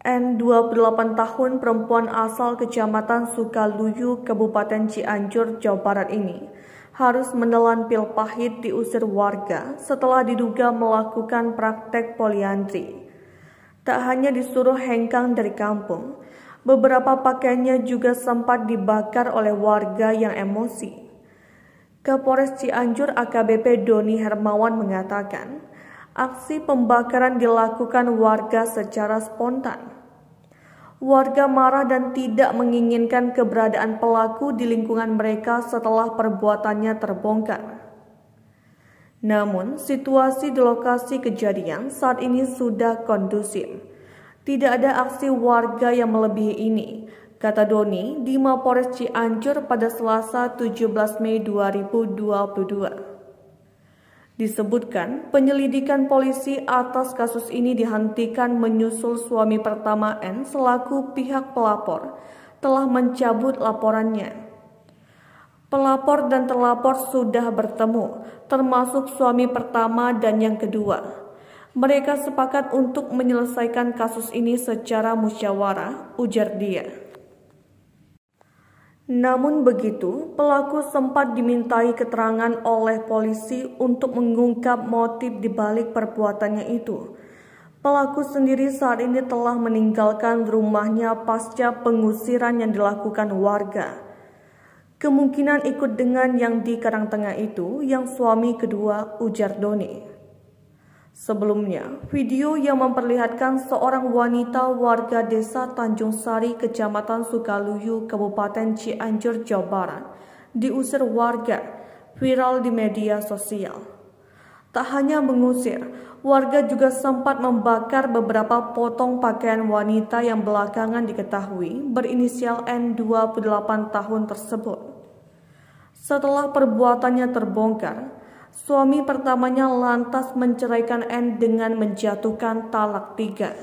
N 28 tahun perempuan asal Kecamatan Sukaluyu, Kabupaten Cianjur, Jawa Barat ini harus menelan pil pahit diusir warga setelah diduga melakukan praktek poliandri. Tak hanya disuruh hengkang dari kampung, beberapa pakaiannya juga sempat dibakar oleh warga yang emosi. Kapolres Cianjur AKBP Doni Hermawan mengatakan, Aksi pembakaran dilakukan warga secara spontan. Warga marah dan tidak menginginkan keberadaan pelaku di lingkungan mereka setelah perbuatannya terbongkar. Namun, situasi di lokasi kejadian saat ini sudah kondusif. Tidak ada aksi warga yang melebihi ini, kata Doni di Mapores Cianjur pada Selasa 17 Mei 2022. Disebutkan penyelidikan polisi atas kasus ini dihentikan menyusul suami pertama N selaku pihak pelapor telah mencabut laporannya. Pelapor dan terlapor sudah bertemu, termasuk suami pertama dan yang kedua. Mereka sepakat untuk menyelesaikan kasus ini secara musyawarah, ujar dia. Namun begitu, pelaku sempat dimintai keterangan oleh polisi untuk mengungkap motif dibalik perbuatannya itu. Pelaku sendiri saat ini telah meninggalkan rumahnya pasca pengusiran yang dilakukan warga. Kemungkinan ikut dengan yang di Karangtengah itu, yang suami kedua ujar Doni. Sebelumnya, video yang memperlihatkan seorang wanita warga desa Tanjung Sari, Kecamatan Sukaluyu, Kabupaten Cianjur, Jawa Barat, diusir warga, viral di media sosial. Tak hanya mengusir, warga juga sempat membakar beberapa potong pakaian wanita yang belakangan diketahui berinisial N 28 tahun tersebut. Setelah perbuatannya terbongkar, Suami pertamanya lantas menceraikan N dengan menjatuhkan talak tiga.